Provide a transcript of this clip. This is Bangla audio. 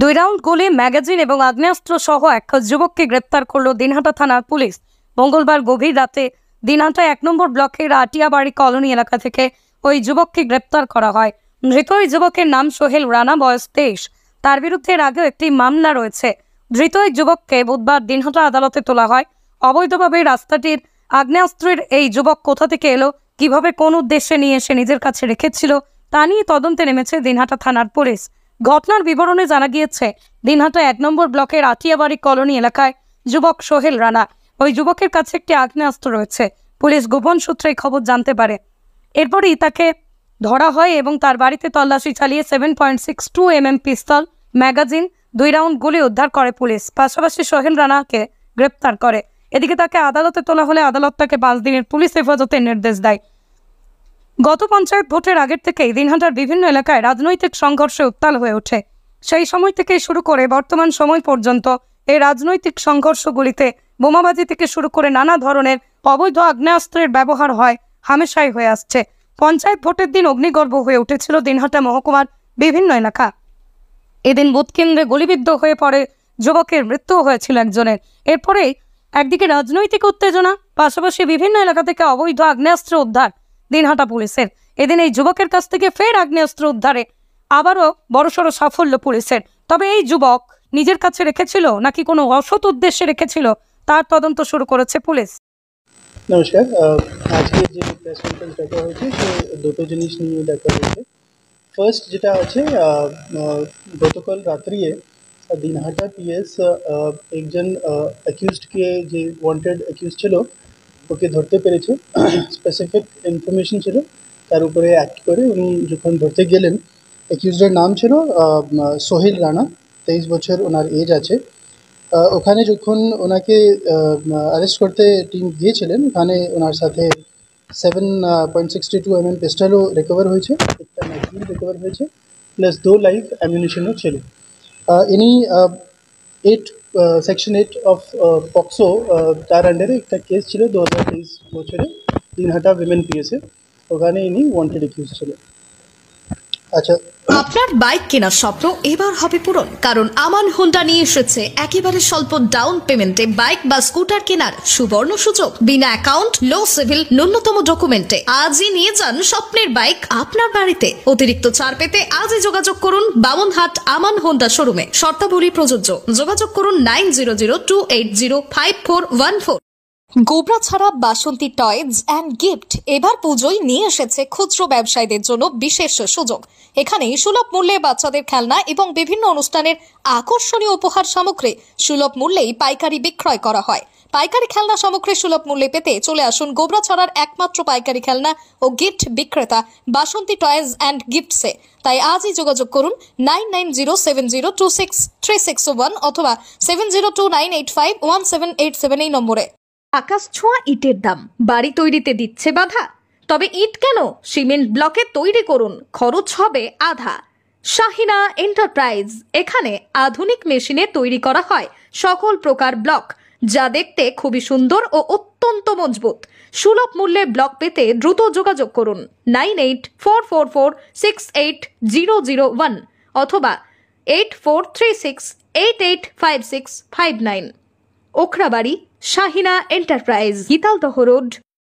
দুই রাউন্ড গুলি ম্যাগাজিন এবং আগ্নেয়াস্ত্র সহ এক যুবককে গ্রেপ্তার করল দিনহাটা থানার পুলিশ মঙ্গলবার গভীর রাতে দিনহাটা এক নম্বর ব্লকের আটিয়াবাড়ি কলোনি এলাকা থেকে ওই যুবককে গ্রেপ্তার করা হয় ধৃত ওই যুবকের নাম সোহেল রানা বয়স তেইশ তার বিরুদ্ধে এর আগেও একটি মামলা রয়েছে ধৃত ওই যুবককে বুধবার দিনহাটা আদালতে তোলা হয় অবৈধভাবে রাস্তাটির আগ্নেয়াস্ত্রের এই যুবক কোথা থেকে এলো কিভাবে কোন উদ্দেশ্যে নিয়ে এসে নিজের কাছে রেখেছিল তা নিয়ে তদন্তে নেমেছে দিনহাটা থানার পুলিশ ঘটনার বিবরণে জানা গিয়েছে দিনহাটা এক নম্বর ব্লকের আটিয়াবাড়ি কলোনি এলাকায় যুবক সোহেল রানা ওই যুবকের কাছে একটি আগ্নেয়াস্ত্র রয়েছে পুলিশ গোপন সূত্রে খবর জানতে পারে এরপরই তাকে ধরা হয় এবং তার বাড়িতে তল্লাশি চালিয়ে seven point six two mm পিস্তল ম্যাগাজিন দুই রাউন্ড গুলি উদ্ধার করে পুলিশ পাশাপাশি সোহেল রানাকে গ্রেপ্তার করে এদিকে তাকে আদালতে তোলা হলে আদালত তাকে পাঁচ দিনের পুলিশ হেফাজতের নির্দেশ দেয় গত পঞ্চায়েত ভোটের আগের থেকেই দিনহাটার বিভিন্ন এলাকায় রাজনৈতিক সংঘর্ষে উত্তাল হয়ে ওঠে সেই সময় থেকে শুরু করে বর্তমান সময় পর্যন্ত এই রাজনৈতিক সংঘর্ষগুলিতে বোমাবাজি থেকে শুরু করে নানা ধরনের অবৈধ আগ্নেয়াস্ত্রের ব্যবহার হয় হামেশাই হয়ে আসছে পঞ্চায়েত ভোটের দিন অগ্নিগর্ভ হয়ে উঠেছিল দিনহাটা মহকুমার বিভিন্ন এলাকা এদিন বুথ কেন্দ্রে গুলিবিদ্ধ হয়ে পড়ে যুবকের মৃত্যু হয়েছিল একজনের এরপরেই একদিকে রাজনৈতিক উত্তেজনা পাশাপাশি বিভিন্ন এলাকা থেকে অবৈধ আগ্নেয়াস্ত্র উদ্ধার দিনহাটা পুলিশের এদিন এই যুবকের কাছ থেকে ফের আগ্নেয়স্ত্র উদ্ধারে আবারও বড়সড় সাফল্য পুলিশের তবে এই যুবক নিজের কাছে রেখেছিল নাকি কোনো অসৎ উদ্দেশ্যে রেখেছিল তার তদন্ত শুরু করেছে পুলিশ নমস্কার আজকে যে প্রেস কনফারেন্স ডাকা হয়েছে সে দুটো জিনিস নিয়ে দেখা হয়েছে ফার্স্ট যেটা আছে গতকাল রাত্রিয়ে দিনহাটা পিএস একজন অ্যাকিউজডকে যে ওয়ান্টেড অ্যাকিউজ ছিল ওকে ধরতে পেরেছে স্পেসিফিক ইনফরমেশন ছিল তার উপরে অ্যাক্ট করে উনি যখন ধরতে গেলেন অ্যাকিউজের নাম ছিল সোহেল রানা তেইশ বছর ওনার এজ আছে ওখানে যখন ওনাকে অ্যারেস্ট করতে টিম গিয়েছিলেন ওখানে ওনার সাথে seven point sixty two M M পিস্টলও রিকভার হয়েছে একটা ম্যাগজিন রিকভার হয়েছে প্লাস দো লাইভ অ্যামিউনিশনও ছিল ইনি eight section eight of POCSO তার আন্ডারে একটা কেস ছিল দু হাজার তেইশ বছরে হাটা উইমেন পিএসে ওখানে ইনি ওয়ান্টেড একিউজ ছিলেন আচ্ছা আপনার বাইক কেনার স্বপ্ন এবার হবে পূরণ কারণ আমান হোন্ডা নিয়ে এসেছে একেবারে স্বল্প ডাউন পেমেন্টে বাইক বা স্কুটার কেনার সুবর্ণ সুযোগ বিনা অ্যাকাউন্ট লো সিভিল ন্যূনতম ডকুমেন্টে আজই নিয়ে যান স্বপ্নের বাইক আপনার বাড়িতে অতিরিক্ত ছাড় পেতে আজই যোগাযোগ করুন বামনহাট আমান হোন্ডা শোরুমে শর্তাবলী প্রযোজ্য যোগাযোগ করুন nine zero zero two eight zero five four one four Gobra ছাড়া বাসন্তী টয়েজ অ্যান্ড গিফট এবার পুজোয় নিয়ে এসেছে খুচরো ব্যবসায়ীদের জন্য বিশেষ সুযোগ এখানে সুলভ মূল্যে বাচ্চাদের খেলনা এবং বিভিন্ন অনুষ্ঠানের আকর্ষণীয় উপহার সামগ্রী সুলভ মূল্যেই পাইকারি বিক্রয় করা হয় পাইকারি খেলনা সামগ্রী সুলভ মূল্যে পেতে চলে আসুন গোবরা ছড়ার একমাত্র পাইকারি খেলনা ও গিফট বিক্রেতা বাসন্তী টয়েজ অ্যান্ড গিফটসে তাই আজই যোগাযোগ করুন nine nine zero seven zero two six three six one অথবা seven zero two nine eight five one seven eight seven এই নম্বরে আকাশ ছোঁয়া ইটের দাম বাড়ি তৈরিতে দিচ্ছে বাধা তবে ইট কেন সিমেন্ট ব্লকে তৈরি করুন খরচ হবে আধা শাহিনা এন্টারপ্রাইজ এখানে আধুনিক মেশিনে তৈরি করা হয় সকল প্রকার ব্লক যা দেখতে খুবই সুন্দর ও অত্যন্ত মজবুত সুলভ মূল্যে ব্লক পেতে দ্রুত যোগাযোগ করুন nine eight four four four six eight zero zero one অথবা eight four three six eight eight five six five nine Okhrabari Shahina enterprise Gital road